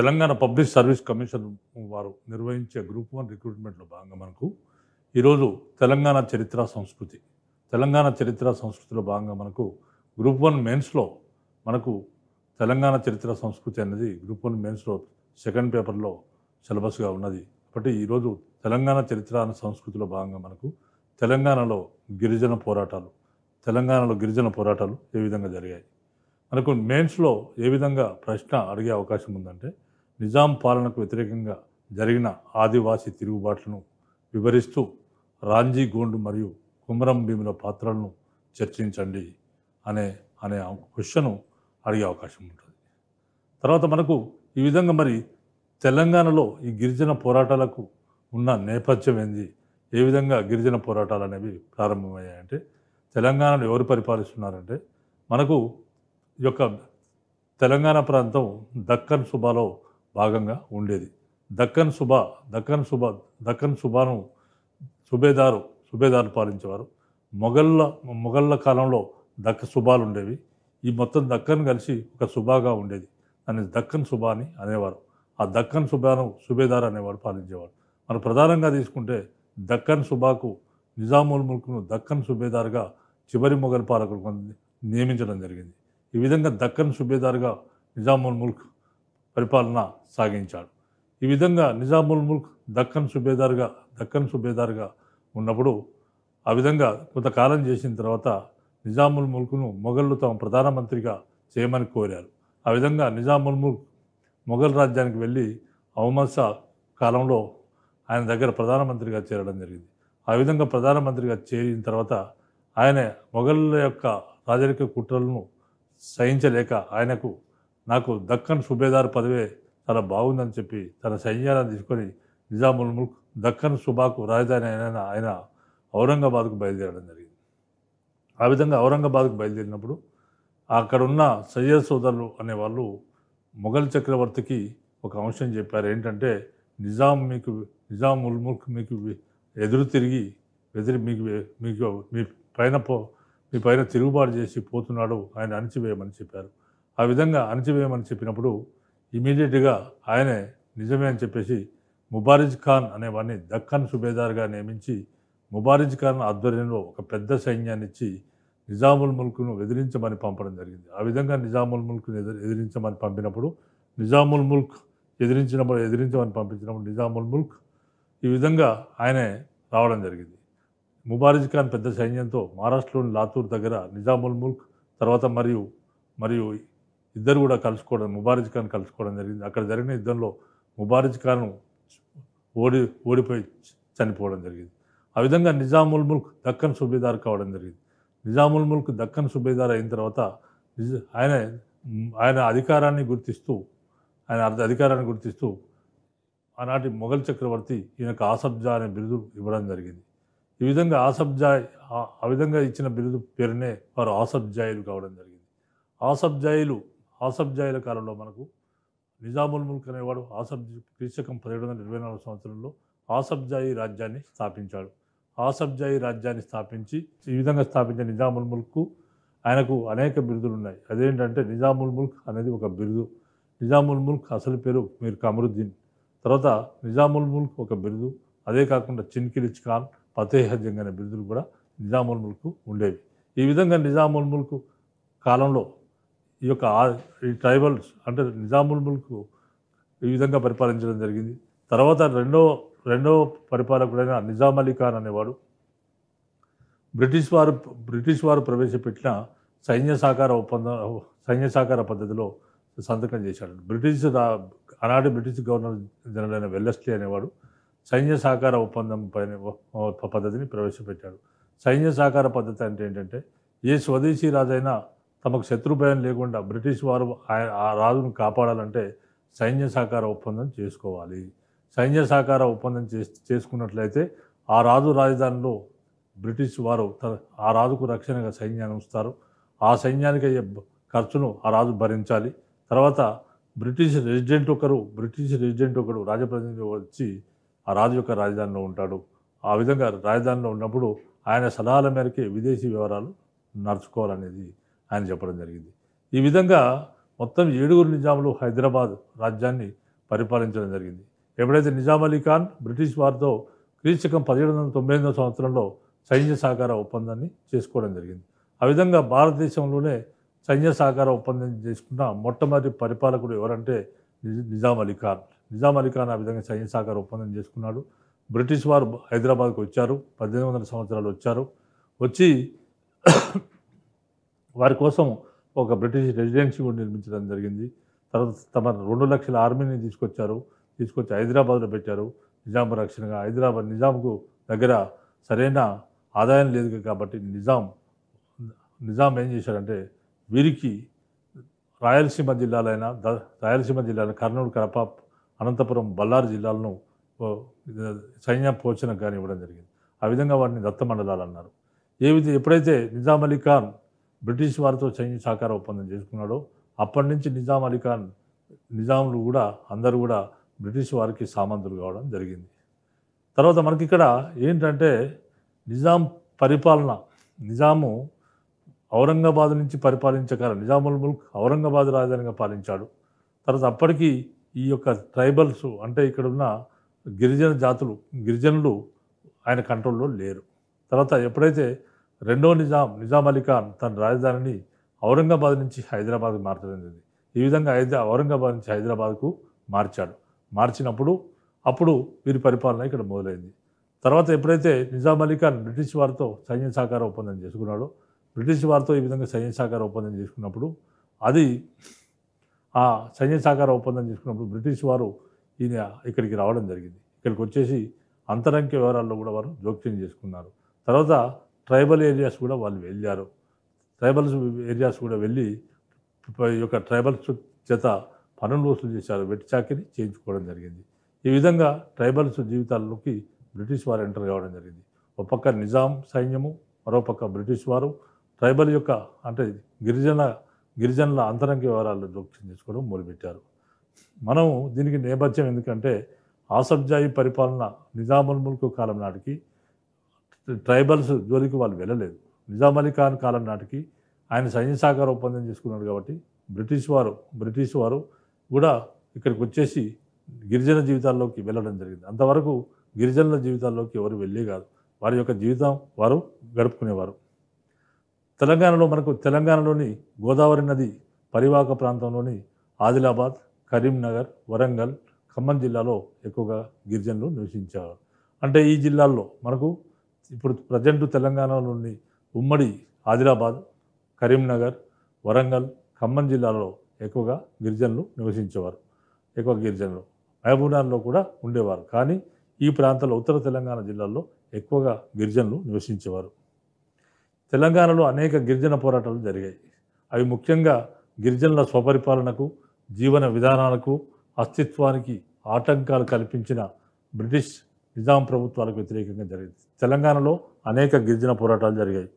Telangana public service commission వారు నిర్వహించే group one రిక్రూట్మెంట్లో భాగంగా మనకు ఈరోజు తెలంగాణ చరిత్ర సంస్కృతి తెలంగాణ చరిత్ర సంస్కృతిలో భాగంగా మనకు గ్రూప్ వన్ మెయిన్స్లో మనకు తెలంగాణ చరిత్ర సంస్కృతి అనేది గ్రూప్ వన్ మెయిన్స్లో సెకండ్ పేపర్లో సిలబస్గా ఉన్నది కాబట్టి ఈరోజు తెలంగాణ చరిత్ర సంస్కృతిలో భాగంగా మనకు తెలంగాణలో గిరిజన పోరాటాలు తెలంగాణలో గిరిజన పోరాటాలు ఏ విధంగా జరిగాయి మనకు మెయిన్స్లో ఏ విధంగా ప్రశ్న అడిగే అవకాశం ఉందంటే నిజాం పాలనకు వ్యతిరేకంగా జరిగిన ఆదివాసీ తిరుగుబాట్లను వివరిస్తూ రాంజీ గోండ్ మరియు కుమరం భీముల పాత్రలను చర్చించండి అనే అనే క్వశ్చను అడిగే అవకాశం ఉంటుంది తర్వాత మనకు ఈ విధంగా మరి తెలంగాణలో ఈ గిరిజన పోరాటాలకు ఉన్న నేపథ్యం ఏంది ఏ విధంగా గిరిజన పోరాటాలు అనేవి ప్రారంభమయ్యాయంటే తెలంగాణను ఎవరు పరిపాలిస్తున్నారంటే మనకు ఈ యొక్క తెలంగాణ ప్రాంతం దక్కన్ సుబాలో భాగంగా ఉండేది దక్కన్ సుబా దక్కన్ సుబా దక్కన్ సుబాను సుబేదారు సుబేదారు పాలించేవారు మొఘళ్ళ మొఘళ్ళ కాలంలో దక్క సుబాలు ఉండేవి ఈ మొత్తం దక్కన్ కలిసి ఒక సుబాగా ఉండేది దాన్ని దక్కన్ సుబా అని అనేవారు ఆ దక్కన్ సుబాను సుబేదార్ అనేవారు పాలించేవారు మనం ప్రధానంగా తీసుకుంటే దక్కన్ సుబాకు నిజాముల్ ముల్క్ను దక్కన్ సుబేదార్గా చివరి మొఘల్ పాలకుడు నియమించడం జరిగింది ఈ విధంగా దక్కన్ సుబేదార్గా నిజాముల్ ముల్క్ పరిపాలన సాగించాడు ఈ విధంగా నిజాముల్ ముల్క్ దక్కన్ సుబేదార్గా దక్కన్ సుబేదార్గా ఉన్నప్పుడు ఆ విధంగా కొంతకాలం చేసిన తర్వాత నిజాముల్ ముల్క్ను మొఘళ్ళు తమ ప్రధానమంత్రిగా చేయమని కోరారు ఆ విధంగా నిజాముల్ ముల్క్ మొఘల్ రాజ్యానికి వెళ్ళి అవమాస కాలంలో ఆయన దగ్గర ప్రధానమంత్రిగా చేరడం జరిగింది ఆ విధంగా ప్రధానమంత్రిగా చేరిన తర్వాత ఆయన మొఘళ్ళ యొక్క రాజరిక కుట్రలను సహించలేక ఆయనకు నాకు దక్కన్ సుబేదార్ పదవే చాలా బాగుందని చెప్పి తన సైన్యాన్ని తీసుకొని నిజాముల్ ముల్క్ దక్కన్ సుబాకు రాజధాని అయిన ఆయన ఔరంగాబాద్కు బయలుదేరడం జరిగింది ఆ విధంగా ఔరంగాబాద్కు బయలుదేరినప్పుడు అక్కడున్న సయ్యద్ సోదరులు అనేవాళ్ళు మొఘల్ చక్రవర్తికి ఒక అంశం చెప్పారు ఏంటంటే నిజాం మీకు నిజాం ఉల్ముల్క్ మీకు ఎదురు తిరిగి ఎదురు మీకు మీకు మీ పైన పో మీ పైన తిరుగుబాటు చేసి పోతున్నాడు ఆయన అణిచివేయమని చెప్పారు ఆ విధంగా అణచివేయమని చెప్పినప్పుడు ఇమీడియట్గా ఆయనే నిజమే అని చెప్పేసి ముబారిజ్ ఖాన్ అనేవాడిని దక్కన్ సుబేదార్గా నియమించి ముబారిజ్ ఖాన్ ఆధ్వర్యంలో ఒక పెద్ద సైన్యాన్ని ఇచ్చి నిజాముల్ ముల్క్ను ఎదిరించమని పంపడం జరిగింది ఆ విధంగా నిజాముల్ ముల్క్ను ఎదిరించమని పంపినప్పుడు నిజాముల్ ముల్క్ ఎదిరించినప్పుడు ఎదిరించమని పంపించినప్పుడు నిజాముల్ ముల్క్ ఈ విధంగా ఆయనే రావడం జరిగింది ముబారిజ్ ఖాన్ పెద్ద సైన్యంతో మహారాష్ట్రలోని లాతూర్ దగ్గర నిజాముల్ ముల్క్ తర్వాత మరియు మరియు ఇద్దరు కూడా కలుసుకోవడం ముబారజ్ ఖాన్ కలుసుకోవడం జరిగింది అక్కడ జరిగిన యుద్ధంలో ముబారజ్ ఖాన్ ఓడి ఓడిపోయి చనిపోవడం జరిగింది ఆ విధంగా నిజాముల్ ముల్క్ దక్కన్ సుబేదార్ కావడం జరిగింది నిజాముల్ ముల్క్ దక్కన్ సుబేదార్ అయిన తర్వాత ఆయన ఆయన అధికారాన్ని గుర్తిస్తూ ఆయన అధికారాన్ని గుర్తిస్తూ ఆనాటి మొఘల్ చక్రవర్తి ఈయనకు ఆసబ్జా అనే బిరుదు ఇవ్వడం జరిగింది ఈ విధంగా ఆసబ్జా ఆ విధంగా ఇచ్చిన బిరుదు పేరునే వారు ఆసబ్జాయిలు కావడం జరిగింది ఆసబ్జాయిలు ఆసబ్జాయుల కాలంలో మనకు నిజాముల్ ముల్క్ అనేవాడు ఆసబ్ క్రీస్తకం పదిహేడు వందల ఇరవై నాలుగు సంవత్సరంలో ఆసబ్జాయి రాజ్యాన్ని స్థాపించాడు ఆసబ్జాయి రాజ్యాన్ని స్థాపించి ఈ విధంగా స్థాపించిన నిజాముల్ ముల్క్కు ఆయనకు అనేక బిరుదులు ఉన్నాయి అదేంటంటే నిజాముల్ ముల్క్ అనేది ఒక బిరుదు నిజాముల్ ముల్క్ అసలు పేరు మీరు కమరుద్దీన్ తర్వాత నిజాముల్ ముల్క్ ఒక బిరుదు అదే కాకుండా చిన్కిలిచ్ ఖాన్ ఫతేహజంగ్ అనే బిరుదులు కూడా నిజాముల్ ముల్క్ ఉండేవి ఈ విధంగా నిజాముల్ ముల్క్ కాలంలో ఈ యొక్క ఈ ట్రైబల్స్ అంటే నిజాముల్ ముల్క్ ఈ విధంగా పరిపాలించడం జరిగింది తర్వాత రెండో రెండో పరిపాలకుడైన నిజాం అలీ ఖాన్ అనేవాడు బ్రిటిష్ వారు బ్రిటిష్ వారు ప్రవేశపెట్టిన సైన్య సహకార ఒప్పందం సైన్య సహకార పద్ధతిలో సంతకం చేశాడు బ్రిటిష్ ఆనాటి బ్రిటిష్ గవర్నర్ జనరల్ అయిన వెల్లస్లీ అనేవాడు సైన్య సహకార ఒప్పందం పైన పద్ధతిని ప్రవేశపెట్టాడు సైన్య సహకార పద్ధతి అంటే ఏంటంటే ఏ స్వదేశీ రాజైనా తమకు శత్రుభయం లేకుండా బ్రిటిష్ వారు ఆ రాజును కాపాడాలంటే సైన్య సహకార ఒప్పందం చేసుకోవాలి సైన్య సహకార ఒప్పందం చేసుకున్నట్లయితే ఆ రాజు రాజధానిలో బ్రిటిష్ వారు ఆ రాజుకు రక్షణగా సైన్యాన్ని ఉంచుతారు ఆ సైన్యానికి అయ్యే ఖర్చును ఆ రాజు భరించాలి తర్వాత బ్రిటిష్ రెసిడెంట్ ఒకరు బ్రిటిష్ రెసిడెంట్ ఒకరు రాజప్రతినిధి వచ్చి ఆ రాజు యొక్క రాజధానిలో ఉంటాడు ఆ విధంగా రాజధానిలో ఉన్నప్పుడు ఆయన సలహాల మేరకే విదేశీ వివరాలు నడుచుకోవాలనేది ఆయన చెప్పడం జరిగింది ఈ విధంగా మొత్తం ఏడుగురు నిజాములు హైదరాబాద్ రాజ్యాన్ని పరిపాలించడం జరిగింది ఎప్పుడైతే నిజాం అలీ ఖాన్ బ్రిటిష్ వారితో క్రీశకం పదిహేడు వందల తొంభై ఎనిమిదో సంవత్సరంలో సైన్య సహకార ఒప్పందాన్ని చేసుకోవడం జరిగింది ఆ విధంగా భారతదేశంలోనే సైన్య సహకార ఒప్పందం చేసుకున్న మొట్టమొదటి పరిపాలకుడు ఎవరంటే నిజాం అలీ ఖాన్ నిజాం అలీ ఖాన్ ఆ విధంగా సైన్య సహకార ఒప్పందం చేసుకున్నాడు బ్రిటిష్ వారు హైదరాబాద్కు వచ్చారు పద్దెనిమిది వందల సంవత్సరాలు వచ్చారు వచ్చి వారి కోసం ఒక బ్రిటిష్ రెసిడెన్సీ కూడా నిర్మించడం జరిగింది తర్వాత తమ రెండు లక్షల ఆర్మీని తీసుకొచ్చారు తీసుకొచ్చి హైదరాబాద్లో పెట్టారు నిజాం రక్షణగా హైదరాబాద్ నిజాంకు దగ్గర సరైన ఆదాయం లేదు కాబట్టి నిజాం నిజాం ఏం చేశాడంటే వీరికి రాయలసీమ జిల్లాలైన రాయలసీమ జిల్లాలో కర్నూలు కడప అనంతపురం బల్లారు జిల్లాలను సైన్యం పోచనకు కానీ ఇవ్వడం జరిగింది ఆ విధంగా వాటిని దత్తమండలాలు అన్నారు ఏ విధంగా ఎప్పుడైతే నిజాం అలీ ఖాన్ బ్రిటిష్ వారితో సైన్య సహకార ఒప్పందం చేసుకున్నాడో అప్పటి నుంచి నిజాం అలీ ఖాన్ నిజాములు కూడా అందరూ కూడా బ్రిటిష్ వారికి సామంతులు కావడం జరిగింది తర్వాత మనకి ఇక్కడ ఏంటంటే నిజాం పరిపాలన నిజాము ఔరంగాబాద్ నుంచి పరిపాలించగల నిజాముల్ ముల్క్ ఔరంగాబాద్ రాజధానిగా పాలించాడు తర్వాత అప్పటికి ఈ యొక్క ట్రైబల్స్ అంటే ఇక్కడ ఉన్న గిరిజన జాతులు గిరిజనులు ఆయన కంట్రోల్లో లేరు తర్వాత ఎప్పుడైతే రెండో నిజాం నిజాం అలీ ఖాన్ తన రాజధానిని ఔరంగాబాద్ నుంచి హైదరాబాద్కు మార్చడం జరిగింది ఈ విధంగా హైదరా ఔరంగాబాద్ నుంచి హైదరాబాద్కు మార్చాడు మార్చినప్పుడు అప్పుడు వీరి పరిపాలన ఇక్కడ మొదలైంది తర్వాత ఎప్పుడైతే నిజాం అలీ ఖాన్ బ్రిటిష్ వారితో సైన్య సహకార ఒప్పందం చేసుకున్నాడో బ్రిటిష్ వారితో ఈ విధంగా సైన్య సహకార ఒప్పందం చేసుకున్నప్పుడు అది ఆ సైన్య సహకార ఒప్పందం చేసుకున్నప్పుడు బ్రిటిష్ వారు ఈయన ఇక్కడికి రావడం జరిగింది ఇక్కడికి వచ్చేసి అంతరంగ వివరాల్లో కూడా వారు జోక్యం చేసుకున్నారు తర్వాత ట్రైబల్ ఏరియాస్ కూడా వాళ్ళు వెళ్ళారు ట్రైబల్స్ ఏరియాస్ కూడా వెళ్ళి యొక్క ట్రైబల్స్ చేత పనులు వసూలు చేశారు వెట్టి చాకిరి చేయించుకోవడం జరిగింది ఈ విధంగా ట్రైబల్స్ జీవితాల్లోకి బ్రిటిష్ వారు ఎంటర్ కావడం జరిగింది ఒక పక్క నిజాం సైన్యము మరోపక్క బ్రిటిష్ వారు ట్రైబల్ యొక్క అంటే గిరిజన గిరిజనుల అంతరంగ వివరాలు జోక్యం చేసుకోవడం మొదలుపెట్టారు మనము దీనికి నేపథ్యం ఎందుకంటే ఆసబ్జాయి పరిపాలన నిజాముల్ ముల్కు కాలం నాటికి ట్రైబల్స్ జోలికి వాళ్ళు వెళ్ళలేదు నిజాం అలీ ఖాన్ కాలం నాటికి ఆయన సైన్య సహకార ఒప్పందం చేసుకున్నాడు కాబట్టి బ్రిటిష్ వారు బ్రిటిష్ వారు కూడా ఇక్కడికి వచ్చేసి గిరిజన జీవితాల్లోకి వెళ్ళడం జరిగింది అంతవరకు గిరిజనుల జీవితాల్లోకి ఎవరు వెళ్ళే కాదు వారి యొక్క జీవితం వారు గడుపుకునేవారు తెలంగాణలో మనకు తెలంగాణలోని గోదావరి నది పరివాహక ప్రాంతంలోని ఆదిలాబాద్ కరీంనగర్ వరంగల్ ఖమ్మం జిల్లాలో ఎక్కువగా గిరిజనులు నివసించారు అంటే ఈ జిల్లాల్లో మనకు ఇప్పుడు ప్రజెంట్ తెలంగాణలోని ఉమ్మడి ఆదిలాబాద్ కరీంనగర్ వరంగల్ ఖమ్మం జిల్లాలో ఎక్కువగా గిరిజనులు నివసించేవారు ఎక్కువ గిరిజనులు మహబూబ్నగర్లో కూడా ఉండేవారు కానీ ఈ ప్రాంతంలో ఉత్తర తెలంగాణ జిల్లాల్లో ఎక్కువగా గిరిజనులు నివసించేవారు తెలంగాణలో అనేక గిరిజన పోరాటాలు జరిగాయి అవి ముఖ్యంగా గిరిజనుల స్వపరిపాలనకు జీవన విధానాలకు అస్తిత్వానికి ఆటంకాలు కల్పించిన బ్రిటిష్ నిజాం ప్రభుత్వాలకు వ్యతిరేకంగా జరిగింది తెలంగాణలో అనేక గిరిజన పోరాటాలు జరిగాయి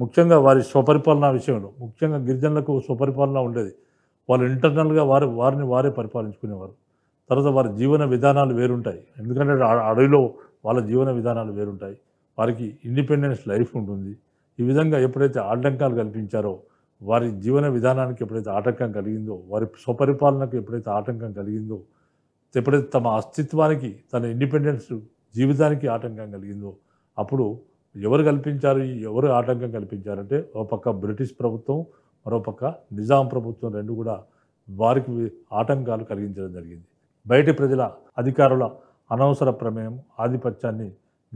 ముఖ్యంగా వారి స్వపరిపాలన విషయంలో ముఖ్యంగా గిరిజనులకు స్వపరిపాలన ఉండేది వాళ్ళు ఇంటర్నల్గా వారు వారిని వారే పరిపాలించుకునేవారు తర్వాత వారి జీవన విధానాలు వేరుంటాయి ఎందుకంటే అడవిలో వాళ్ళ జీవన విధానాలు వేరుంటాయి వారికి ఇండిపెండెన్స్ లైఫ్ ఉంటుంది ఈ విధంగా ఎప్పుడైతే ఆటంకాలు కల్పించారో వారి జీవన విధానానికి ఎప్పుడైతే ఆటంకం కలిగిందో వారి స్వపరిపాలనకు ఎప్పుడైతే ఆటంకం కలిగిందో ఎప్పుడైతే తమ అస్తిత్వానికి తన ఇండిపెండెన్స్ జీవితానికి ఆటంకం కలిగిందో అప్పుడు ఎవరు కల్పించారు ఎవరు ఆటంకం కల్పించారంటే ఒక పక్క బ్రిటిష్ ప్రభుత్వం మరోపక్క నిజాం ప్రభుత్వం రెండు కూడా వారికి ఆటంకాలు కలిగించడం జరిగింది బయటి ప్రజల అధికారుల అనవసర ప్రమేయం ఆధిపత్యాన్ని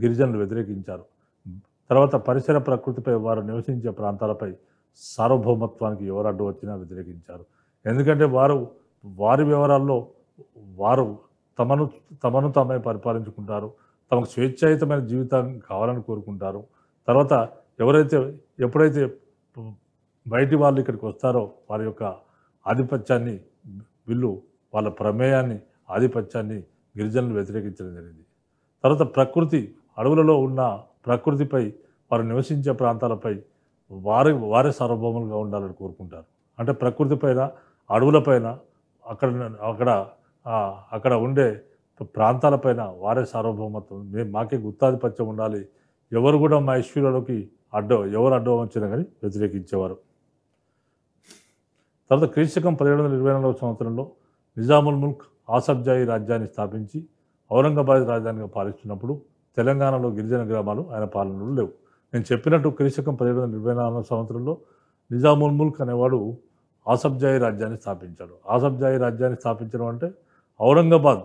గిరిజనులు వ్యతిరేకించారు తర్వాత పరిసర ప్రకృతిపై వారు నివసించే ప్రాంతాలపై సార్వభౌమత్వానికి ఎవరు అడ్డు వచ్చినా వ్యతిరేకించారు ఎందుకంటే వారు వారి వివరాల్లో వారు తమను తమను తామే పరిపాలించుకుంటారు తమకు స్వేచ్ఛాయుతమైన జీవితం కావాలని కోరుకుంటారు తర్వాత ఎవరైతే ఎప్పుడైతే బయటి వాళ్ళు ఇక్కడికి వస్తారో వారి యొక్క ఆధిపత్యాన్ని వీళ్ళు వాళ్ళ ప్రమేయాన్ని ఆధిపత్యాన్ని గిరిజనులు వ్యతిరేకించడం జరిగింది తర్వాత ప్రకృతి అడవులలో ఉన్న ప్రకృతిపై వారు నివసించే ప్రాంతాలపై వారి వారే సార్వభౌములుగా ఉండాలని కోరుకుంటారు అంటే ప్రకృతి పైన అడవులపైన అక్కడ అక్కడ అక్కడ ఉండే ప్రాంతాలపైన వారే సార్వభౌమత్వం మేము మాకే గుత్తాధిపత్యం ఉండాలి ఎవరు కూడా మా ఇష్యూలలోకి అడ్డో ఎవరు అడ్డో వచ్చినా కానీ వ్యతిరేకించేవారు తర్వాత క్రీస్తకం పదిహేడు వందల ఇరవై నాలుగవ సంవత్సరంలో నిజాముల్ ముల్క్ ఆసబ్జాయి రాజ్యాన్ని స్థాపించి ఔరంగాబాద్ రాజధానిగా పాలిస్తున్నప్పుడు తెలంగాణలో గిరిజన గ్రామాలు ఆయన పాలనలో లేవు నేను చెప్పినట్టు క్రీశకం పదిహేడు వందల ఇరవై నాలుగు సంవత్సరంలో నిజాముల్ ముల్క్ అనేవాడు ఆసబ్జాయి రాజ్యాన్ని స్థాపించాడు ఆసబ్జాయి రాజ్యాన్ని స్థాపించడం అంటే ఔరంగాబాద్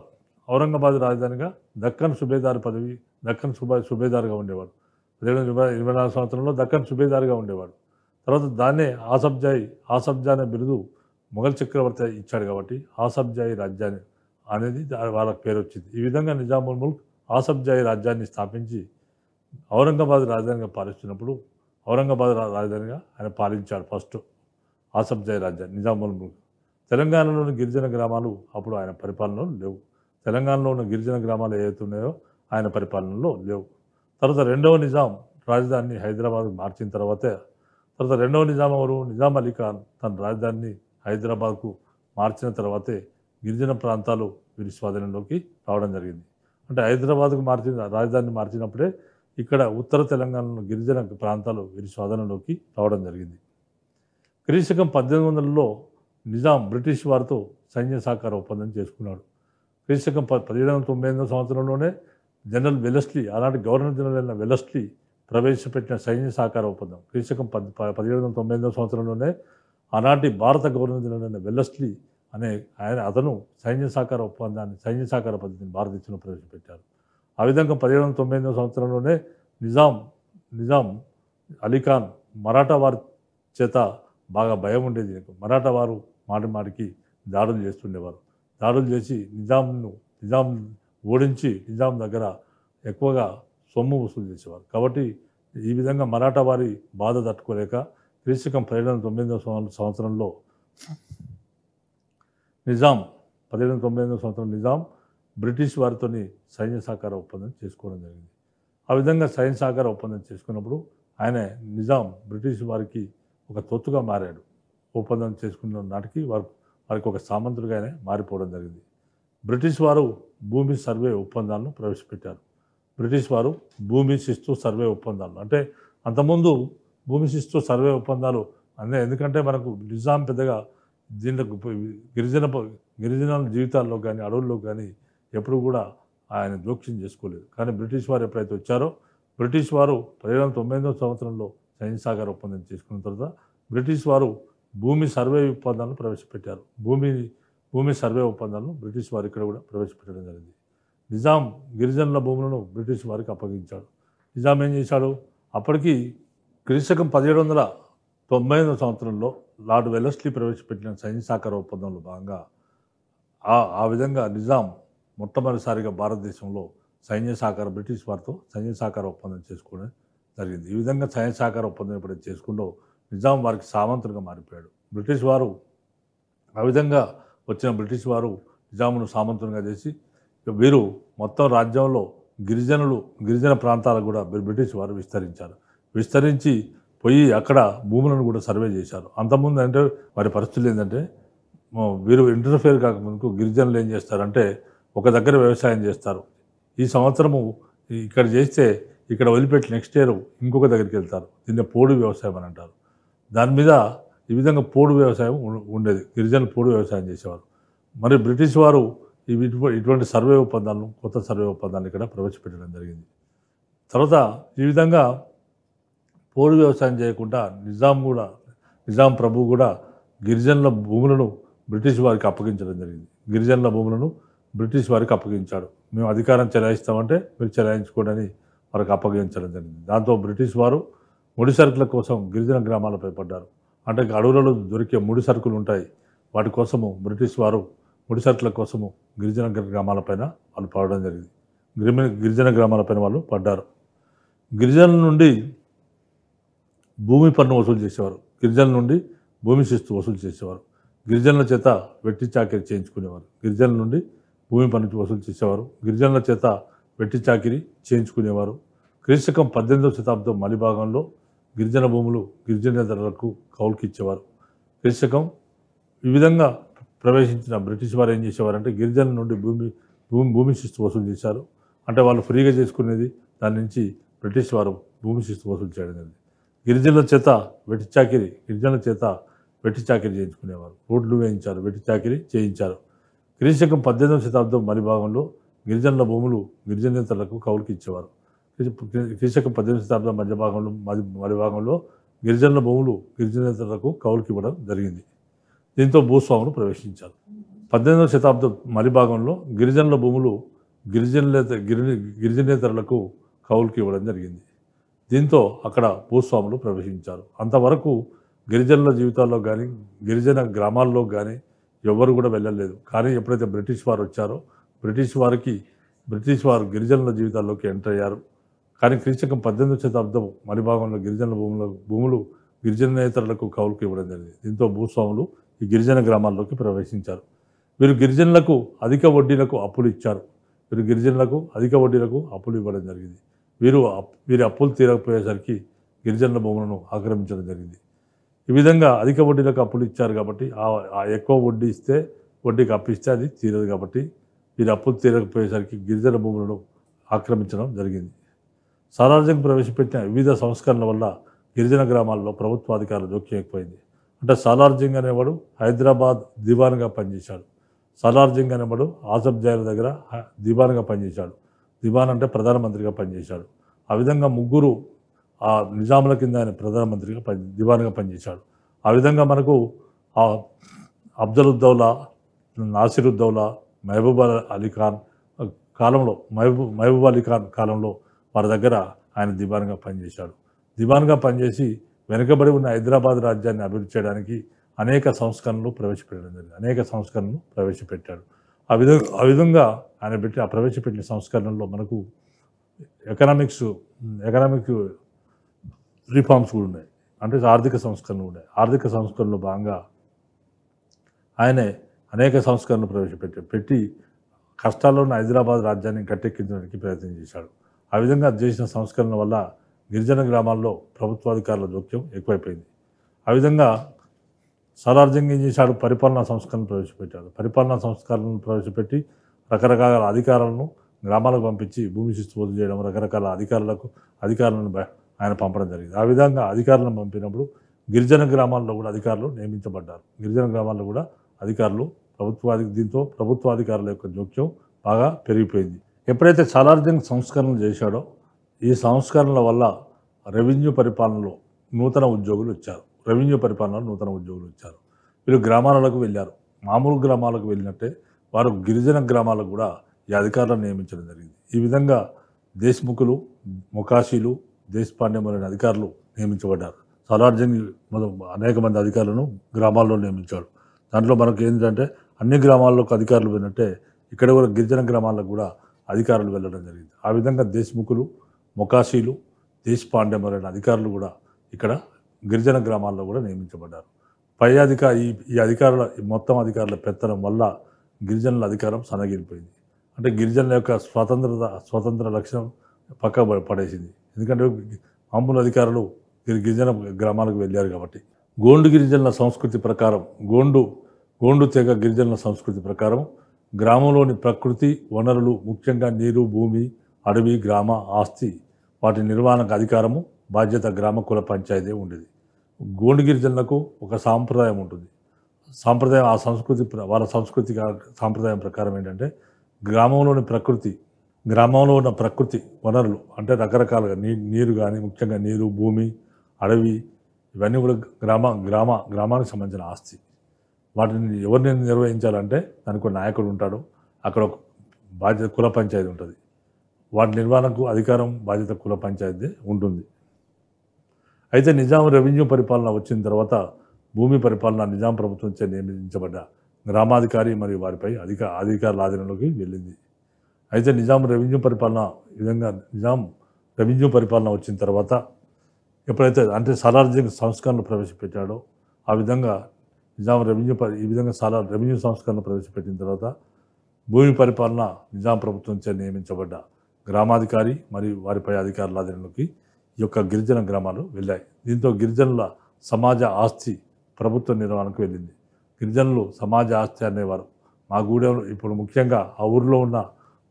ఔరంగాబాద్ రాజధానిగా దక్కన్ సుబేదార్ పదవి దక్కన్ సుబా సుబేదార్గా ఉండేవాడు పదిహేడు ఇరవై నాలుగు సంవత్సరంలో దక్కన్ సుబేదార్గా ఉండేవాడు తర్వాత దాన్నే ఆసబ్జాయి ఆసబ్జా అనే బిరుదు మొఘల్ చక్రవర్తి ఇచ్చాడు కాబట్టి ఆసబ్జాయి రాజ్యాన్ని అనేది వాళ్ళకి పేరు వచ్చింది ఈ విధంగా నిజాముల్ ముల్క్ ఆసబ్జాయి రాజ్యాన్ని స్థాపించి ఔరంగాబాద్ రాజధానిగా పాలిస్తున్నప్పుడు ఔరంగాబాద్ రాజధానిగా ఆయన పాలించాడు ఫస్ట్ ఆసబ్జాయి రాజ్యాన్ని నిజాముల్ ముల్క్ తెలంగాణలోని గిరిజన గ్రామాలు అప్పుడు ఆయన పరిపాలనలో లేవు తెలంగాణలో ఉన్న గిరిజన గ్రామాలు ఏవైతున్నాయో ఆయన పరిపాలనలో లేవు తర్వాత రెండవ నిజాం రాజధానిని హైదరాబాద్ మార్చిన తర్వాతే తర్వాత రెండవ నిజాం ఎవరు నిజాం అలీ ఖాన్ తన రాజధానిని హైదరాబాద్కు మార్చిన తర్వాతే గిరిజన ప్రాంతాలు వీరి స్వాధీనంలోకి రావడం జరిగింది అంటే హైదరాబాద్కు మార్చిన రాజధానిని మార్చినప్పుడే ఇక్కడ ఉత్తర తెలంగాణలో గిరిజన ప్రాంతాలు వీరి స్వాధీనంలోకి రావడం జరిగింది క్రీశకం పద్దెనిమిది వందలలో నిజాం బ్రిటిష్ వారితో సైన్య సహకార ఒప్పందం చేసుకున్నాడు క్రీస్తకం పదిహేడు వందల తొంభై ఎనిమిదో సంవత్సరంలోనే జనరల్ వెలస్లీ అలాంటి గవర్నర్ జనరల్ అయిన వెలస్లీ ప్రవేశపెట్టిన సైన్య సహకార ఒప్పందం క్రీస్తకం పది పదిహేడు వందల తొంభై ఎనిమిదో సంవత్సరంలోనే ఆనాటి భారత గవర్నర్ జనరల్ అయిన వెలస్లీ అనే ఆయన అతను సైన్య సహకార ఒప్పందాన్ని సైన్య సహకార పద్ధతిని భారతదేశంలో ప్రవేశపెట్టారు ఆ విధంగా పదిహేడు వందల తొంభై ఎనిమిదో సంవత్సరంలోనే నిజాం నిజాం అలీఖాన్ మరాఠా వారి చేత బాగా భయం ఉండేది మరాఠా వారు మాటి మాటికి దాడులు చేస్తుండేవారు దాడులు చేసి నిజాంను నిజాం ఓడించి నిజాం దగ్గర ఎక్కువగా సొమ్ము వసూలు చేసేవారు కాబట్టి ఈ విధంగా మరాఠా వారి బాధ తట్టుకోలేక క్రీస్తుకం పదిహేడు తొమ్మిది సంవత్సరంలో నిజాం పదిహేడు తొమ్మిదవ సంవత్సరం నిజాం బ్రిటిష్ వారితో సైన్య సహకార ఒప్పందం చేసుకోవడం జరిగింది ఆ విధంగా సైన్య సహకార ఒప్పందం చేసుకున్నప్పుడు ఆయన నిజాం బ్రిటిష్ వారికి ఒక తొత్తుగా మారాడు ఒప్పందం చేసుకున్న నాటికి వారు వారికి ఒక సామంతుడిగానే మారిపోవడం జరిగింది బ్రిటిష్ వారు భూమి సర్వే ఒప్పందాలను ప్రవేశపెట్టారు బ్రిటిష్ వారు భూమి శిస్తు సర్వే ఒప్పందాలు అంటే అంతకుముందు భూమి శిస్తు సర్వే ఒప్పందాలు అనే ఎందుకంటే మనకు నిజాం పెద్దగా దీంట్లో గిరిజన గిరిజనుల జీవితాల్లో కానీ అడవుల్లో కానీ ఎప్పుడు కూడా ఆయన జోక్యం చేసుకోలేదు కానీ బ్రిటిష్ వారు ఎప్పుడైతే వచ్చారో బ్రిటిష్ వారు పదిహేను సంవత్సరంలో సైన్సాగర్ ఒప్పందం చేసుకున్న తర్వాత బ్రిటిష్ వారు భూమి సర్వే ఒప్పందాలను ప్రవేశపెట్టారు భూమి భూమి సర్వే ఒప్పందాలను బ్రిటిష్ వారు ఇక్కడ కూడా ప్రవేశపెట్టడం జరిగింది నిజాం గిరిజనుల భూములను బ్రిటిష్ వారికి అప్పగించాడు నిజాం ఏం చేశాడు అప్పటికి క్రీస్తకం పదిహేడు వందల తొంభై ఎనిమిది సంవత్సరంలో లార్డ్ వెలస్లీ ప్రవేశపెట్టిన సైన్య సహకార ఒప్పందంలో భాగంగా ఆ ఆ విధంగా నిజాం మొట్టమొదటిసారిగా భారతదేశంలో సైన్య సహకార బ్రిటిష్ వారితో సైన్య సహకార ఒప్పందం చేసుకోవడం జరిగింది ఈ విధంగా సైన్య సహకార ఒప్పందం ఎప్పుడైతే చేసుకుంటూ నిజాం వారికి సామంతులుగా మారిపోయాడు బ్రిటిష్ వారు ఆ విధంగా వచ్చిన బ్రిటిష్ వారు నిజామును సామంతునిగా చేసి వీరు మొత్తం రాజ్యంలో గిరిజనులు గిరిజన ప్రాంతాలకు కూడా బ్రిటిష్ వారు విస్తరించారు విస్తరించి పోయి అక్కడ భూములను కూడా సర్వే చేశారు అంతకుముందు అంటే వారి పరిస్థితులు ఏంటంటే వీరు ఇంటర్ఫేర్ కాకముందుకు గిరిజనులు ఏం చేస్తారంటే ఒక దగ్గర వ్యవసాయం చేస్తారు ఈ సంవత్సరము ఇక్కడ చేస్తే ఇక్కడ వదిలిపెట్టి నెక్స్ట్ ఇయర్ ఇంకొక దగ్గరికి వెళ్తారు దీన్ని పోడు వ్యవసాయం అని అంటారు దాని మీద ఈ విధంగా పోడు వ్యవసాయం ఉండేది గిరిజనులు పోడు వ్యవసాయం చేసేవారు మరి బ్రిటిష్ వారు ఇవి ఇటువంటి సర్వే ఒప్పందాలను కొత్త సర్వే ఒప్పందాలను ఇక్కడ ప్రవేశపెట్టడం జరిగింది తర్వాత ఈ విధంగా పోడు వ్యవసాయం చేయకుండా నిజాం కూడా నిజాం ప్రభు కూడా గిరిజనుల భూములను బ్రిటిష్ వారికి అప్పగించడం జరిగింది గిరిజనుల భూములను బ్రిటిష్ వారికి అప్పగించాడు మేము అధికారం చెలాయిస్తామంటే మీరు చెలాయించుకోడని వారికి అప్పగించడం జరిగింది దాంతో బ్రిటిష్ వారు ముడి సరుకుల కోసం గిరిజన గ్రామాలపై పడ్డారు అంటే అడవులలో దొరికే ముడి సరుకులు ఉంటాయి వాటి కోసము బ్రిటిష్ వారు ముడి సరుకుల కోసము గిరిజన గ్రామాలపైన వాళ్ళు పడడం జరిగింది గిరిజన గిరిజన గ్రామాలపైన వాళ్ళు పడ్డారు గిరిజనుల నుండి భూమి పన్ను వసూలు చేసేవారు గిరిజనుల నుండి భూమి శిస్తు వసూలు చేసేవారు గిరిజనుల చేత వెట్టి చాకిరి చేయించుకునేవారు గిరిజనుల నుండి భూమి పన్ను వసూలు చేసేవారు గిరిజనుల చేత వెట్టి చాకిరి చేయించుకునేవారు క్రీస్తకం పద్దెనిమిదవ శతాబ్దం మలిభాగంలో గిరిజన భూములు గిరిజన ధరలకు కౌలుకిచ్చేవారు కృషకం ఈ విధంగా ప్రవేశించిన బ్రిటిష్ వారు ఏం చేసేవారంటే గిరిజనుల నుండి భూమి భూమి భూమి శిస్తు వసూలు చేశారు అంటే వాళ్ళు ఫ్రీగా చేసుకునేది దాని నుంచి బ్రిటిష్ వారు భూమి శిస్తు వసూలు చేయడం జరిగింది గిరిజనుల చేత వెట్టి చాకిరి గిరిజనుల చేత వెట్టి చాకిరి చేయించుకునేవారు రోడ్లు వేయించారు వెట్టి చాకిరి చేయించారు క్రీశకం పద్దెనిమిదవ శతాబ్దం మరి భాగంలో గిరిజనుల భూములు గిరిజనేతలకు కౌలుకి ఇచ్చేవారు క్రీశకం పద్దెనిమిది శతాబ్దం మధ్య భాగంలో మధ్య మరి భాగంలో గిరిజనుల భూములు గిరిజనేతలకు కౌలుకి ఇవ్వడం జరిగింది దీంతో భూస్వాములు ప్రవేశించారు పద్దెనిమిదవ శతాబ్దం మరి భాగంలో గిరిజనుల భూములు గిరిజనేత గిరి గిరిజనేతరులకు కౌలుకి ఇవ్వడం జరిగింది దీంతో అక్కడ భూస్వాములు ప్రవేశించారు అంతవరకు గిరిజనుల జీవితాల్లో కానీ గిరిజన గ్రామాల్లో కానీ ఎవ్వరు కూడా వెళ్ళలేదు కానీ ఎప్పుడైతే బ్రిటిష్ వారు వచ్చారో బ్రిటిష్ వారికి బ్రిటిష్ వారు గిరిజనుల జీవితాల్లోకి ఎంటర్ అయ్యారు కానీ క్రీస్తకం పద్దెనిమిది శతాబ్దం మరి భాగంలో భూములకు భూములు గిరిజనేతరులకు కౌలుకు ఇవ్వడం జరిగింది దీంతో భూస్వాములు ఈ గిరిజన గ్రామాల్లోకి ప్రవేశించారు వీరు గిరిజనులకు అధిక వడ్డీలకు అప్పులు ఇచ్చారు వీరు గిరిజనులకు అధిక వడ్డీలకు అప్పులు ఇవ్వడం జరిగింది వీరు వీరి అప్పులు తీరకపోయేసరికి గిరిజనుల భూములను ఆక్రమించడం జరిగింది ఈ విధంగా అధిక వడ్డీలకు అప్పులు ఇచ్చారు కాబట్టి ఆ ఎక్కువ వడ్డీ ఇస్తే వడ్డీకి అప్పిస్తే అది తీరదు కాబట్టి వీరి అప్పులు తీరకపోయేసరికి గిరిజన భూములను ఆక్రమించడం జరిగింది సార్వజనిక ప్రవేశపెట్టిన వివిధ సంస్కరణల వల్ల గిరిజన గ్రామాల్లో అధికారులు జోక్యం ఎక్కువైంది అంటే సాలార్జింగ్ అనేవాడు హైదరాబాద్ దివాన్గా పనిచేశాడు సాలార్జింగ్ అనేవాడు ఆసఫ్ జాయిల దగ్గర దివాన్గా పనిచేశాడు దివాన్ అంటే ప్రధానమంత్రిగా పనిచేశాడు ఆ విధంగా ముగ్గురు ఆ నిజాముల కింద ఆయన ప్రధానమంత్రిగా పని దివాన్గా పనిచేశాడు ఆ విధంగా మనకు ఆ నాసిరుద్దౌలా మహబూబ్ అలీ ఖాన్ కాలంలో మహబూబ్ మహబూబ్ అలీ ఖాన్ కాలంలో వారి దగ్గర ఆయన దివాన్గా పనిచేశాడు దివాన్గా పనిచేసి వెనుకబడి ఉన్న హైదరాబాద్ రాజ్యాన్ని అభివృద్ధి చేయడానికి అనేక సంస్కరణలు ప్రవేశపెట్టడం జరిగింది అనేక సంస్కరణలు ప్రవేశపెట్టాడు ఆ విధ ఆ విధంగా ఆయన పెట్టి ఆ ప్రవేశపెట్టిన సంస్కరణల్లో మనకు ఎకనామిక్స్ ఎకనామిక్ రిఫార్మ్స్ కూడా ఉన్నాయి అంటే ఆర్థిక సంస్కరణలు ఉన్నాయి ఆర్థిక సంస్కరణలో భాగంగా ఆయనే అనేక సంస్కరణలు ప్రవేశపెట్టాడు పెట్టి కష్టాల్లో ఉన్న హైదరాబాద్ రాజ్యాన్ని గట్టెక్కించడానికి ప్రయత్నం చేశాడు ఆ విధంగా చేసిన సంస్కరణ వల్ల గిరిజన గ్రామాల్లో ప్రభుత్వాధికారుల జోక్యం ఎక్కువైపోయింది ఆ విధంగా సరార్జంగా ఏం చేశాడు పరిపాలనా సంస్కరణ ప్రవేశపెట్టాడు పరిపాలనా సంస్కరణను ప్రవేశపెట్టి రకరకాల అధికారులను గ్రామాలకు పంపించి భూమి శిస్తుపోతు చేయడం రకరకాల అధికారులకు అధికారులను ఆయన పంపడం జరిగింది ఆ విధంగా అధికారులను పంపినప్పుడు గిరిజన గ్రామాల్లో కూడా అధికారులు నియమించబడ్డారు గిరిజన గ్రామాల్లో కూడా అధికారులు ప్రభుత్వాధి దీంతో ప్రభుత్వాధికారుల యొక్క జోక్యం బాగా పెరిగిపోయింది ఎప్పుడైతే సాలార్జంగ్ సంస్కరణలు చేశాడో ఈ సంస్కరణల వల్ల రెవెన్యూ పరిపాలనలో నూతన ఉద్యోగులు వచ్చారు రెవెన్యూ పరిపాలనలో నూతన ఉద్యోగులు వచ్చారు వీళ్ళు గ్రామాలకు వెళ్ళారు మామూలు గ్రామాలకు వెళ్ళినట్టే వారు గిరిజన గ్రామాలకు కూడా ఈ అధికారులను నియమించడం జరిగింది ఈ విధంగా దేశ్ముఖులు మొకాశీలు దేశపాండే మొదలైన అధికారులు నియమించబడ్డారు సలార్జన్ అనేక మంది అధికారులను గ్రామాల్లో నియమించాడు దాంట్లో మనకు ఏంటంటే అన్ని గ్రామాల్లోకి అధికారులు పోయినట్టే ఇక్కడ కూడా గిరిజన గ్రామాలకు కూడా అధికారులు వెళ్ళడం జరిగింది ఆ విధంగా దేశ్ముఖులు ముఖాశీలు దేశపాండే మొదలైన అధికారులు కూడా ఇక్కడ గిరిజన గ్రామాల్లో కూడా నియమించబడ్డారు పై అధికార ఈ ఈ అధికారుల మొత్తం అధికారుల పెత్తనం వల్ల గిరిజనుల అధికారం సన్నగిలిపోయింది అంటే గిరిజనుల యొక్క స్వతంత్రత స్వతంత్ర లక్ష్యం పక్క పడేసింది ఎందుకంటే మామూలు అధికారులు గిరిజన గ్రామాలకు వెళ్ళారు కాబట్టి గోండు గిరిజనుల సంస్కృతి ప్రకారం గోండు గోండు తెగ గిరిజనుల సంస్కృతి ప్రకారం గ్రామంలోని ప్రకృతి వనరులు ముఖ్యంగా నీరు భూమి అడవి గ్రామ ఆస్తి వాటి నిర్వహణకు అధికారము బాధ్యత గ్రామ కుల పంచాయతీ ఉండేది గోండు గిరిజనులకు ఒక సాంప్రదాయం ఉంటుంది సాంప్రదాయం ఆ సంస్కృతి వాళ్ళ సంస్కృతి సాంప్రదాయం ప్రకారం ఏంటంటే గ్రామంలోని ప్రకృతి గ్రామంలో ఉన్న ప్రకృతి వనరులు అంటే రకరకాలుగా నీ నీరు కానీ ముఖ్యంగా నీరు భూమి అడవి ఇవన్నీ కూడా గ్రామ గ్రామ గ్రామానికి సంబంధించిన ఆస్తి వాటిని ఎవరిని నిర్వహించాలంటే దానికి ఒక నాయకుడు ఉంటాడు అక్కడ ఒక బాధ్యత కుల పంచాయతీ ఉంటుంది వాటి నిర్వహణకు అధికారం బాధ్యత కుల పంచాయతీ ఉంటుంది అయితే నిజాం రెవెన్యూ పరిపాలన వచ్చిన తర్వాత భూమి పరిపాలన నిజాం ప్రభుత్వంచే నియమించబడ్డ గ్రామాధికారి మరియు వారిపై అధిక అధికారుల ఆధీనంలోకి వెళ్ళింది అయితే నిజాం రెవెన్యూ పరిపాలన విధంగా నిజాం రెవెన్యూ పరిపాలన వచ్చిన తర్వాత ఎప్పుడైతే అంటే సలార్జింగ్ సంస్కరణలు ప్రవేశపెట్టాడో ఆ విధంగా నిజాం రెవెన్యూ ఈ విధంగా చాలా రెవెన్యూ సంస్కరణ ప్రవేశపెట్టిన తర్వాత భూమి పరిపాలన నిజాం ప్రభుత్వంచే నియమించబడ్డ గ్రామాధికారి మరియు వారిపై అధికారుల ఆధీనంలోకి ఈ యొక్క గిరిజన గ్రామాలు వెళ్ళాయి దీంతో గిరిజనుల సమాజ ఆస్తి ప్రభుత్వ నిర్వహణకు వెళ్ళింది గిరిజనులు సమాజ ఆస్తి అనేవారు మా గూడెంలో ఇప్పుడు ముఖ్యంగా ఆ ఊరిలో ఉన్న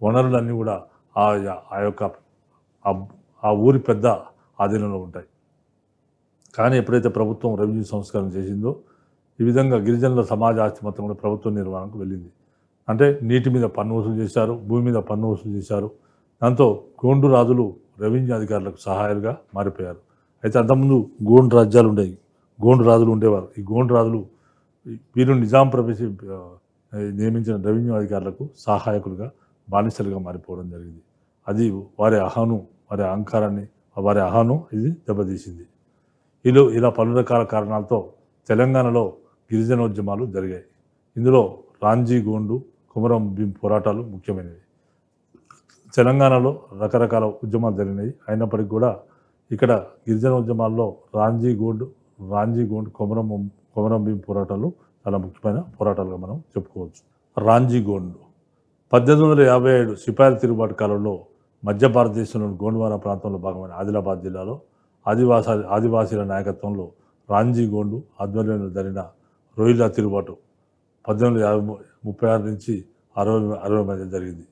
వనరులన్నీ కూడా ఆ ఆ యొక్క ఆ ఊరి పెద్ద ఆధీనంలో ఉంటాయి కానీ ఎప్పుడైతే ప్రభుత్వం రెవెన్యూ సంస్కరణ చేసిందో ఈ విధంగా గిరిజనుల సమాజ ఆస్తి మొత్తం కూడా ప్రభుత్వ నిర్వహణకు వెళ్ళింది అంటే నీటి మీద పన్ను వసూలు చేశారు భూమి మీద పన్ను వసూలు చేశారు దాంతో గోండు రాజులు రెవెన్యూ అధికారులకు సహాయాలుగా మారిపోయారు అయితే అంతకుముందు గోండు రాజ్యాలు ఉండేవి గోండు రాజులు ఉండేవారు ఈ గోండు రాజులు వీరు నిజాం ప్రవేశ నియమించిన రెవెన్యూ అధికారులకు సహాయకులుగా బానిసలుగా మారిపోవడం జరిగింది అది వారి అహాను వారి అహంకారాన్ని వారి అహాను ఇది దెబ్బతీసింది ఇలా ఇలా పలు రకాల కారణాలతో తెలంగాణలో గిరిజనోద్యమాలు జరిగాయి ఇందులో రాంజీ గోండు కుమరం భీం పోరాటాలు ముఖ్యమైనవి తెలంగాణలో రకరకాల ఉద్యమాలు జరిగినాయి అయినప్పటికీ కూడా ఇక్కడ గిరిజన ఉద్యమాల్లో రాంజీ గోండు రాంజీ గోండు కొమరం కొమరం భీం పోరాటాలు చాలా ముఖ్యమైన పోరాటాలుగా మనం చెప్పుకోవచ్చు రాంజీ గోండు పద్దెనిమిది వందల యాభై ఏడు సిపాయిల తిరుగుబాటు కాలంలో మధ్య భారతదేశంలోని గోండ్వారా ప్రాంతంలో భాగమైన ఆదిలాబాద్ జిల్లాలో ఆదివాస ఆదివాసీల నాయకత్వంలో రాంజీ గోండు ఆధ్వర్యంలో జరిగిన రోహిల్లా తిరుగుబాటు పద్దెనిమిది యాభై ముప్పై ఆరు నుంచి అరవై అరవై మధ్య జరిగింది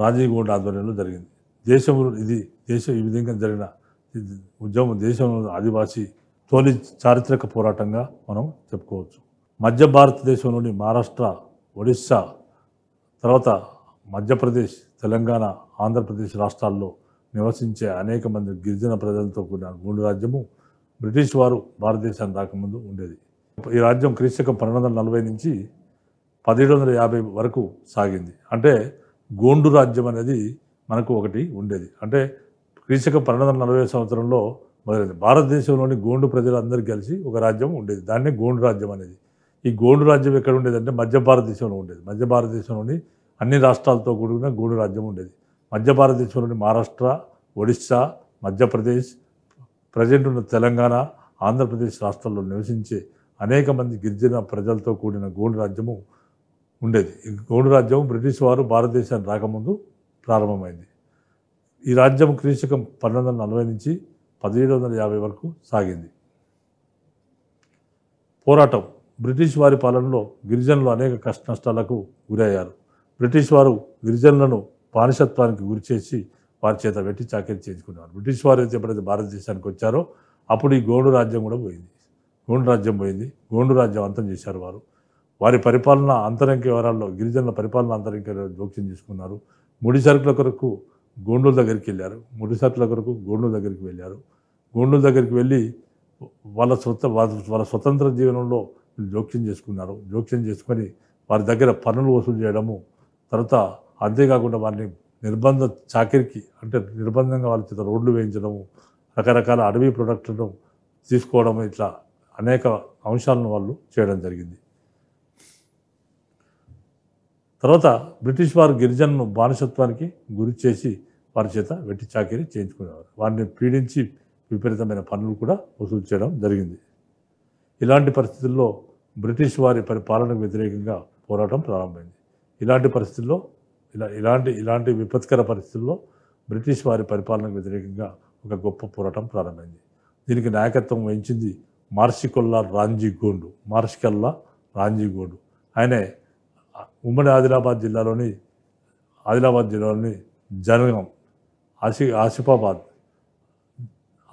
రాజీవ్ గౌడ్ ఆధ్వర్యంలో జరిగింది దేశంలో ఇది దేశం ఈ విధంగా జరిగిన ఉద్యమం దేశంలో ఆదివాసీ తొలి చారిత్రక పోరాటంగా మనం చెప్పుకోవచ్చు మధ్య భారతదేశంలోని మహారాష్ట్ర ఒడిస్సా తర్వాత మధ్యప్రదేశ్ తెలంగాణ ఆంధ్రప్రదేశ్ రాష్ట్రాల్లో నివసించే అనేక మంది గిరిజన ప్రజలతో కూడిన గుండు రాజ్యము బ్రిటిష్ వారు భారతదేశాన్ని రాకముందు ఉండేది ఈ రాజ్యం క్రీస్తకం పన్నెండు వందల నలభై నుంచి పదిహేడు వందల యాభై వరకు సాగింది అంటే గోండు రాజ్యం అనేది మనకు ఒకటి ఉండేది అంటే క్రీస్తకం పన్నెండు వందల నలభై సంవత్సరంలో మొదలైంది భారతదేశంలోని గోండు ప్రజలందరూ కలిసి ఒక రాజ్యం ఉండేది దాన్నే గోండు రాజ్యం అనేది ఈ గోండు రాజ్యం ఎక్కడ ఉండేదంటే మధ్య భారతదేశంలో ఉండేది మధ్య భారతదేశంలోని అన్ని రాష్ట్రాలతో కూడిన గోండు రాజ్యం ఉండేది మధ్య భారతదేశంలోని మహారాష్ట్ర ఒడిస్సా మధ్యప్రదేశ్ ప్రజెంట్ ఉన్న తెలంగాణ ఆంధ్రప్రదేశ్ రాష్ట్రాల్లో నివసించే అనేక మంది గిరిజన ప్రజలతో కూడిన గోండు రాజ్యము ఉండేది ఈ గోండు రాజ్యం బ్రిటిష్ వారు భారతదేశాన్ని రాకముందు ప్రారంభమైంది ఈ రాజ్యం క్రీశకం పన్నెండు వందల నలభై నుంచి పదిహేడు వందల యాభై వరకు సాగింది పోరాటం బ్రిటిష్ వారి పాలనలో గిరిజనులు అనేక కష్ట నష్టాలకు గురయ్యారు బ్రిటిష్ వారు గిరిజనులను గురి గురిచేసి వారి చేత వెట్టి చాకరీ చేయించుకున్నారు బ్రిటిష్ వారు ఎప్పుడైతే భారతదేశానికి వచ్చారో అప్పుడు ఈ గోడు రాజ్యం కూడా పోయింది గోండు రాజ్యం పోయింది గోండు రాజ్యం అంతం చేశారు వారు వారి పరిపాలన అంతరంక వివరాల్లో గిరిజనుల పరిపాలన అంతరంక జోక్యం చేసుకున్నారు ముడి సరుకుల కొరకు గోండుల దగ్గరికి వెళ్ళారు ముడి సరుకుల కొరకు గోండుల దగ్గరికి వెళ్ళారు గోండుల దగ్గరికి వెళ్ళి వాళ్ళ స్వత వాళ్ళ స్వతంత్ర జీవనంలో జోక్యం చేసుకున్నారు జోక్యం చేసుకొని వారి దగ్గర పనులు వసూలు చేయడము తర్వాత అంతేకాకుండా వారిని నిర్బంధ చాకరికి అంటే నిర్బంధంగా వాళ్ళ చేత రోడ్లు వేయించడము రకరకాల అడవి ప్రొడక్ట్లను తీసుకోవడం ఇట్లా అనేక అంశాలను వాళ్ళు చేయడం జరిగింది తర్వాత బ్రిటిష్ వారు గిరిజనను బానిసత్వానికి గురి చేసి వారి చేత వెట్టి చాకిరి చేయించుకునేవారు వారిని పీడించి విపరీతమైన పనులు కూడా వసూలు చేయడం జరిగింది ఇలాంటి పరిస్థితుల్లో బ్రిటిష్ వారి పరిపాలనకు వ్యతిరేకంగా పోరాటం ప్రారంభమైంది ఇలాంటి పరిస్థితుల్లో ఇలా ఇలాంటి ఇలాంటి విపత్కర పరిస్థితుల్లో బ్రిటిష్ వారి పరిపాలనకు వ్యతిరేకంగా ఒక గొప్ప పోరాటం ప్రారంభమైంది దీనికి నాయకత్వం వహించింది మార్షికొల్లా గోండు మార్షికల్లా గోండు ఆయనే ఉమ్మడి ఆదిలాబాద్ జిల్లాలోని ఆదిలాబాద్ జిల్లాలోని జనగాం ఆసి ఆసిఫాబాద్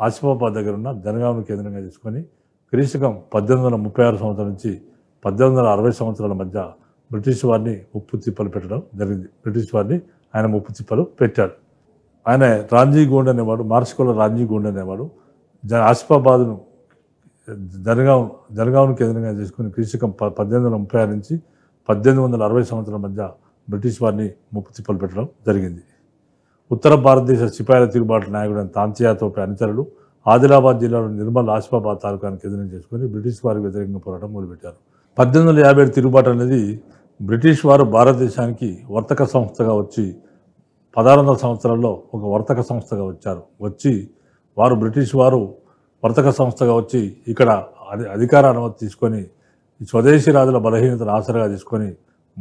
ఆసిఫాబాద్ దగ్గర ఉన్న జనగామను కేంద్రంగా తీసుకొని క్రీశకం పద్దెనిమిది వందల ముప్పై ఆరు సంవత్సరం నుంచి పద్దెనిమిది వందల అరవై సంవత్సరాల మధ్య బ్రిటిష్ వారిని ఉప్పు తిప్పలు పెట్టడం జరిగింది బ్రిటిష్ వారిని ఆయన ఉప్పు తిప్పలు పెట్టాడు ఆయన రాంజీ గోండ్ అనేవాడు మార్షికొల్ల రాంజీ గోండ్ అనేవాడు ఆసిఫాబాద్ను జనగాం జనగాంను కేంద్రంగా చేసుకుని క్రీశకం ప పద్దెనిమిది వందల ముప్పై ఆరు నుంచి పద్దెనిమిది వందల అరవై సంవత్సరాల మధ్య బ్రిటిష్ వారిని ముప్పు తిప్పలు పెట్టడం జరిగింది ఉత్తర భారతదేశ సిపాయిల తిరుగుబాటు నాయకుడైన తాంతియాతో అనుచరులు ఆదిలాబాద్ జిల్లాలో నిర్మల్ ఆసిఫాబాద్ తాలూకాను కేంద్రం చేసుకుని బ్రిటిష్ వారికి వ్యతిరేకంగా పోరాటం మొదలుపెట్టారు పద్దెనిమిది వందల యాభై ఏడు తిరుగుబాటు అనేది బ్రిటిష్ వారు భారతదేశానికి వర్తక సంస్థగా వచ్చి పదహారు వందల సంవత్సరాల్లో ఒక వర్తక సంస్థగా వచ్చారు వచ్చి వారు బ్రిటిష్ వారు వర్తక సంస్థగా వచ్చి ఇక్కడ అధికార అనుమతి తీసుకొని స్వదేశీ రాజుల బలహీనతను ఆసరాగా తీసుకొని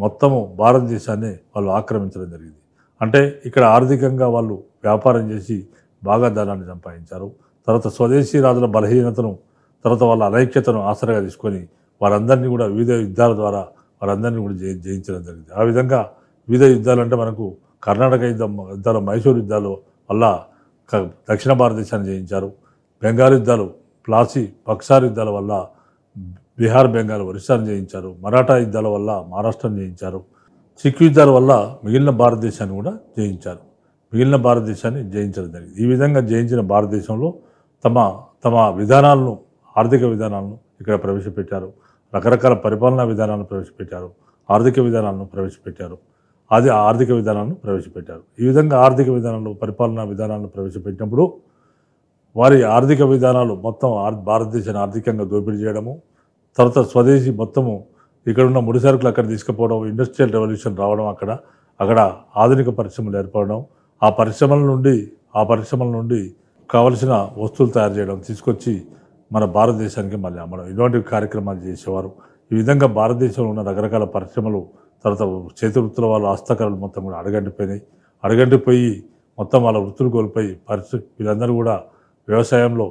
మొత్తము భారతదేశాన్ని వాళ్ళు ఆక్రమించడం జరిగింది అంటే ఇక్కడ ఆర్థికంగా వాళ్ళు వ్యాపారం చేసి బాగా ధనాన్ని సంపాదించారు తర్వాత స్వదేశీ రాజుల బలహీనతను తర్వాత వాళ్ళ అనైక్యతను ఆసరాగా తీసుకొని వారందరినీ కూడా వివిధ యుద్ధాల ద్వారా వారందరినీ కూడా జయి జయించడం జరిగింది ఆ విధంగా వివిధ యుద్ధాలు అంటే మనకు కర్ణాటక యుద్ధం యుద్ధాలు మైసూరు యుద్ధాలు వల్ల దక్షిణ భారతదేశాన్ని జయించారు బెంగాల్ యుద్ధాలు ప్లాసీ బక్సార్ యుద్ధాల వల్ల బీహార్ బెంగాల్ ఒరిస్సాను జయించారు మరాఠా యుద్ధాల వల్ల మహారాష్ట్రను జయించారు సిక్కు యుద్ధాల వల్ల మిగిలిన భారతదేశాన్ని కూడా జయించారు మిగిలిన భారతదేశాన్ని జయించడం జరిగింది ఈ విధంగా జయించిన భారతదేశంలో తమ తమ విధానాలను ఆర్థిక విధానాలను ఇక్కడ ప్రవేశపెట్టారు రకరకాల పరిపాలనా విధానాలను ప్రవేశపెట్టారు ఆర్థిక విధానాలను ప్రవేశపెట్టారు అది ఆర్థిక విధానాలను ప్రవేశపెట్టారు ఈ విధంగా ఆర్థిక విధానాలు పరిపాలనా విధానాలను ప్రవేశపెట్టినప్పుడు వారి ఆర్థిక విధానాలు మొత్తం భారతదేశాన్ని ఆర్థికంగా దోపిడీ చేయడము తర్వాత స్వదేశీ మొత్తము ఇక్కడ ఉన్న ముడి సరుకులు అక్కడ తీసుకుపోవడం ఇండస్ట్రియల్ రెవల్యూషన్ రావడం అక్కడ అక్కడ ఆధునిక పరిశ్రమలు ఏర్పడడం ఆ పరిశ్రమల నుండి ఆ పరిశ్రమల నుండి కావలసిన వస్తువులు తయారు చేయడం తీసుకొచ్చి మన భారతదేశానికి మళ్ళీ అమ్మడం ఇలాంటి కార్యక్రమాలు చేసేవారు ఈ విధంగా భారతదేశంలో ఉన్న రకరకాల పరిశ్రమలు తర్వాత చేతి వృత్తుల వాళ్ళ హస్తకళలు మొత్తం కూడా అడగంటిపోయినాయి అడగంటిపోయి మొత్తం వాళ్ళ వృత్తులు కోల్పోయి పరిస్థితి వీళ్ళందరూ కూడా వ్యవసాయంలో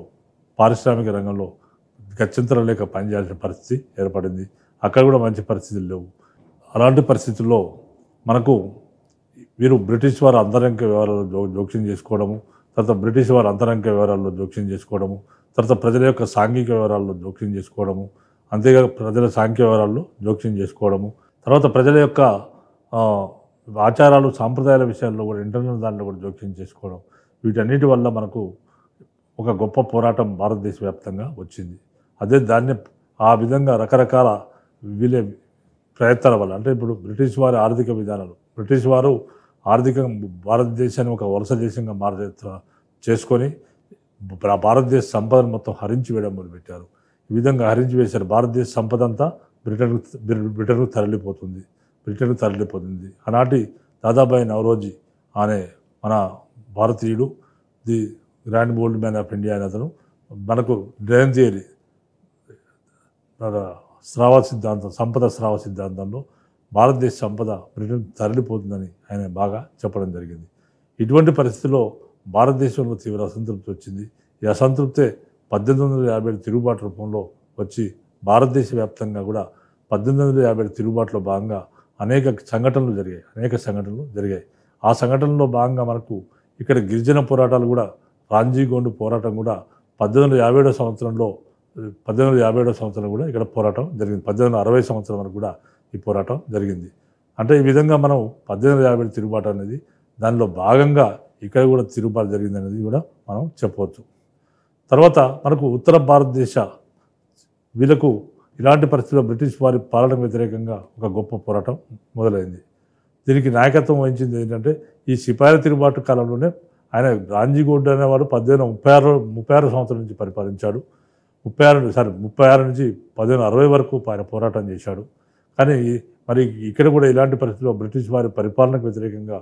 పారిశ్రామిక రంగంలో గత్యంతరం లేక పనిచేయాల్సిన పరిస్థితి ఏర్పడింది అక్కడ కూడా మంచి పరిస్థితులు లేవు అలాంటి పరిస్థితుల్లో మనకు వీరు బ్రిటిష్ వారు అంతరంక వ్యవహారాలు జోక్యం చేసుకోవడము తర్వాత బ్రిటిష్ వారు అంతరంక వ్యవహారాల్లో జోక్యం చేసుకోవడము తర్వాత ప్రజల యొక్క సాంఘిక వ్యవహారాల్లో జోక్యం చేసుకోవడము అంతేగాక ప్రజల సాంఘిక వ్యవహారాల్లో జోక్యం చేసుకోవడము తర్వాత ప్రజల యొక్క ఆచారాలు సాంప్రదాయాల విషయాల్లో కూడా ఇంటర్నల్ దాంట్లో కూడా జోక్యం చేసుకోవడం వీటన్నిటి వల్ల మనకు ఒక గొప్ప పోరాటం భారతదేశ వ్యాప్తంగా వచ్చింది అదే దాన్ని ఆ విధంగా రకరకాల వీలే ప్రయత్నాల వల్ల అంటే ఇప్పుడు బ్రిటిష్ వారి ఆర్థిక విధానాలు బ్రిటిష్ వారు ఆర్థిక భారతదేశాన్ని ఒక వలస దేశంగా మార చేసుకొని భారతదేశ సంపదను మొత్తం హరించి వేయడం మొదలుపెట్టారు ఈ విధంగా హరించి వేశారు భారతదేశ సంపద అంతా బ్రిటన్కు బ్రిటన్కు తరలిపోతుంది బ్రిటన్కు తరలిపోతుంది ఆనాటి దాదాబాయి నవరోజీ అనే మన భారతీయుడు the grand old man of India అని అతను మనకు డ్రైన్ థియరీ స్రావ సిద్ధాంతం సంపద స్రావ సిద్ధాంతంలో భారతదేశ సంపద బ్రిటన్ తరలిపోతుందని ఆయన బాగా చెప్పడం జరిగింది ఇటువంటి పరిస్థితిలో భారతదేశంలో తీవ్ర అసంతృప్తి వచ్చింది ఈ అసంతృప్తే పద్దెనిమిది వందల యాభై తిరుగుబాటు రూపంలో వచ్చి భారతదేశ వ్యాప్తంగా కూడా పద్దెనిమిది వందల యాభై తిరుగుబాటులో భాగంగా అనేక సంఘటనలు జరిగాయి అనేక సంఘటనలు జరిగాయి ఆ సంఘటనలో భాగంగా మనకు ఇక్కడ గిరిజన పోరాటాలు కూడా రాంజీగోండు పోరాటం కూడా పద్దెనిమిది యాభై ఏడో సంవత్సరంలో పద్దెనిమిది యాభై ఏడో సంవత్సరం కూడా ఇక్కడ పోరాటం జరిగింది పద్దెనిమిది అరవై సంవత్సరం వరకు కూడా ఈ పోరాటం జరిగింది అంటే ఈ విధంగా మనం పద్దెనిమిది యాభై తిరుగుబాటు అనేది దానిలో భాగంగా ఇక్కడ కూడా తిరుగుబాటు జరిగింది అనేది కూడా మనం చెప్పవచ్చు తర్వాత మనకు ఉత్తర భారతదేశ వీళ్ళకు ఇలాంటి పరిస్థితుల్లో బ్రిటిష్ వారి పాలన వ్యతిరేకంగా ఒక గొప్ప పోరాటం మొదలైంది దీనికి నాయకత్వం వహించింది ఏంటంటే ఈ సిపాయిల తిరుగుబాటు కాలంలోనే ఆయన రాంజీగౌడ్ అనేవారు పద్దెనిమిది ముప్పై ఆరు ముప్పై ఆరు సంవత్సరం నుంచి పరిపాలించాడు ముప్పై ఆరు సారీ ముప్పై ఆరు నుంచి పదిహేను అరవై వరకు ఆయన పోరాటం చేశాడు కానీ మరి ఇక్కడ కూడా ఇలాంటి పరిస్థితిలో బ్రిటిష్ వారి పరిపాలనకు వ్యతిరేకంగా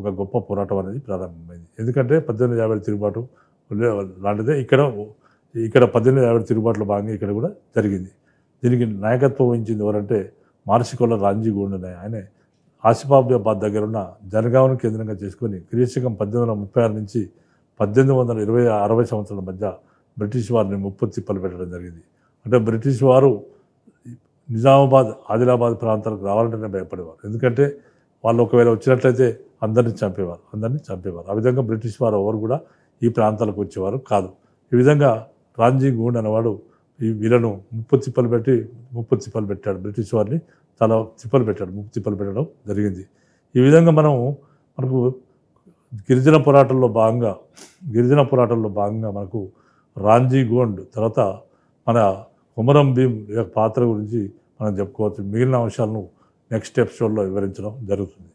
ఒక గొప్ప పోరాటం అనేది ప్రారంభమైంది ఎందుకంటే పద్దెనిమిది యాభై తిరుగుబాటు లాంటిదే ఇక్కడ ఇక్కడ పద్దెనిమిది యాభై తిరుగుబాటులో భాగంగా ఇక్కడ కూడా జరిగింది దీనికి నాయకత్వం వహించింది ఎవరంటే మార్సికొల్ల రాంజీ అనే ఆయనే ఆసిఫాబాద్ దగ్గర ఉన్న జనగామను కేంద్రంగా చేసుకుని క్రీస్తుకం పద్దెనిమిది వందల ముప్పై ఆరు నుంచి పద్దెనిమిది వందల ఇరవై అరవై సంవత్సరాల మధ్య బ్రిటిష్ వారిని ముప్పు తిప్పలు పెట్టడం జరిగింది అంటే బ్రిటిష్ వారు నిజామాబాద్ ఆదిలాబాద్ ప్రాంతాలకు రావాలంటేనే భయపడేవారు ఎందుకంటే వాళ్ళు ఒకవేళ వచ్చినట్లయితే అందరినీ చంపేవారు అందరినీ చంపేవారు ఆ విధంగా బ్రిటిష్ వారు ఎవరు కూడా ఈ ప్రాంతాలకు వచ్చేవారు కాదు ఈ విధంగా రాంజీ గూండ్ అనేవాడు ఈ వీళ్ళను ముప్పు తిప్పలు పెట్టి ముప్పు తిప్పలు పెట్టాడు బ్రిటిష్ వారిని చాలా తిప్పలు పెట్టాడు ముప్పు తిప్పలు పెట్టడం జరిగింది ఈ విధంగా మనం మనకు గిరిజన పోరాటంలో భాగంగా గిరిజన పోరాటంలో భాగంగా మనకు రాంజీ గోండ్ తర్వాత మన కుమరం భీమ్ యొక్క పాత్ర గురించి మనం చెప్పుకోవచ్చు మిగిలిన అంశాలను నెక్స్ట్ ఎపిసోడ్లో వివరించడం జరుగుతుంది